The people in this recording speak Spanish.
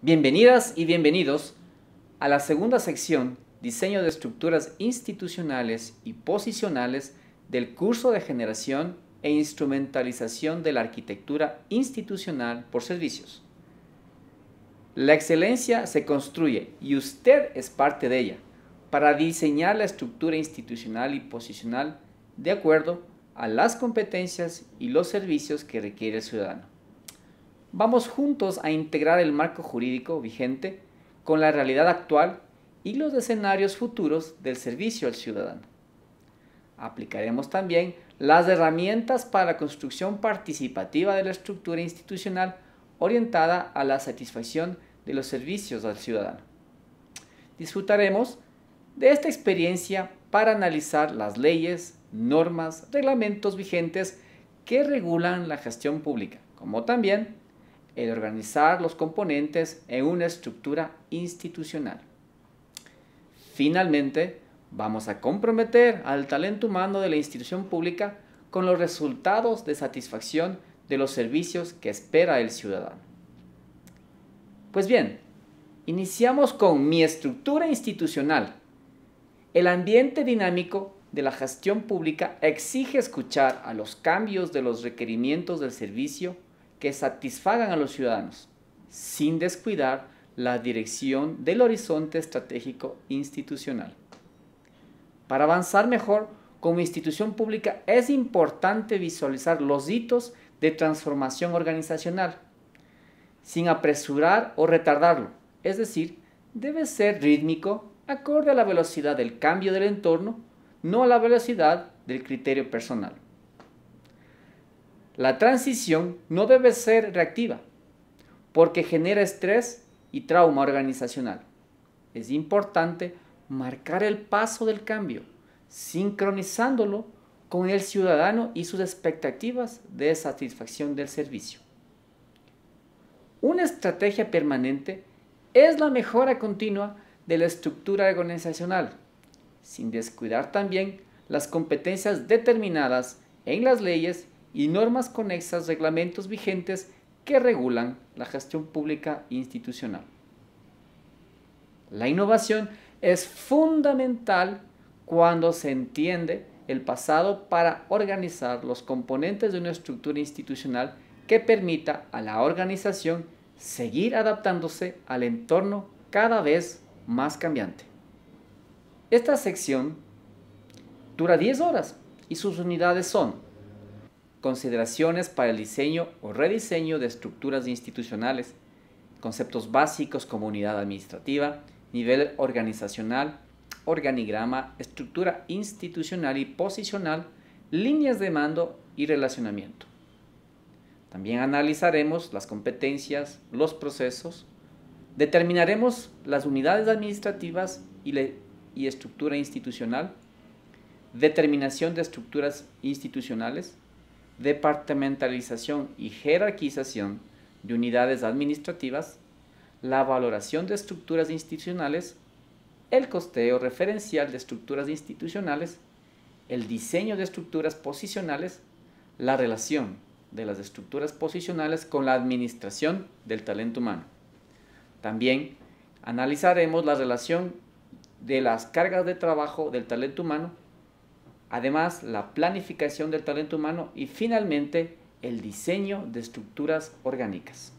Bienvenidas y bienvenidos a la segunda sección, Diseño de Estructuras Institucionales y Posicionales del curso de Generación e Instrumentalización de la Arquitectura Institucional por Servicios. La excelencia se construye y usted es parte de ella para diseñar la estructura institucional y posicional de acuerdo a las competencias y los servicios que requiere el ciudadano vamos juntos a integrar el marco jurídico vigente con la realidad actual y los escenarios futuros del servicio al ciudadano. Aplicaremos también las herramientas para la construcción participativa de la estructura institucional orientada a la satisfacción de los servicios al ciudadano. Disfrutaremos de esta experiencia para analizar las leyes, normas, reglamentos vigentes que regulan la gestión pública, como también de organizar los componentes en una estructura institucional. Finalmente, vamos a comprometer al talento humano de la institución pública con los resultados de satisfacción de los servicios que espera el ciudadano. Pues bien, iniciamos con mi estructura institucional. El ambiente dinámico de la gestión pública exige escuchar a los cambios de los requerimientos del servicio que satisfagan a los ciudadanos, sin descuidar la dirección del horizonte estratégico institucional. Para avanzar mejor como institución pública es importante visualizar los hitos de transformación organizacional, sin apresurar o retardarlo, es decir, debe ser rítmico, acorde a la velocidad del cambio del entorno, no a la velocidad del criterio personal. La transición no debe ser reactiva porque genera estrés y trauma organizacional. Es importante marcar el paso del cambio, sincronizándolo con el ciudadano y sus expectativas de satisfacción del servicio. Una estrategia permanente es la mejora continua de la estructura organizacional, sin descuidar también las competencias determinadas en las leyes y normas conexas, reglamentos vigentes que regulan la gestión pública institucional. La innovación es fundamental cuando se entiende el pasado para organizar los componentes de una estructura institucional que permita a la organización seguir adaptándose al entorno cada vez más cambiante. Esta sección dura 10 horas y sus unidades son consideraciones para el diseño o rediseño de estructuras institucionales, conceptos básicos como unidad administrativa, nivel organizacional, organigrama, estructura institucional y posicional, líneas de mando y relacionamiento. También analizaremos las competencias, los procesos, determinaremos las unidades administrativas y, y estructura institucional, determinación de estructuras institucionales, departamentalización y jerarquización de unidades administrativas, la valoración de estructuras institucionales, el costeo referencial de estructuras institucionales, el diseño de estructuras posicionales, la relación de las estructuras posicionales con la administración del talento humano. También analizaremos la relación de las cargas de trabajo del talento humano Además, la planificación del talento humano y finalmente el diseño de estructuras orgánicas.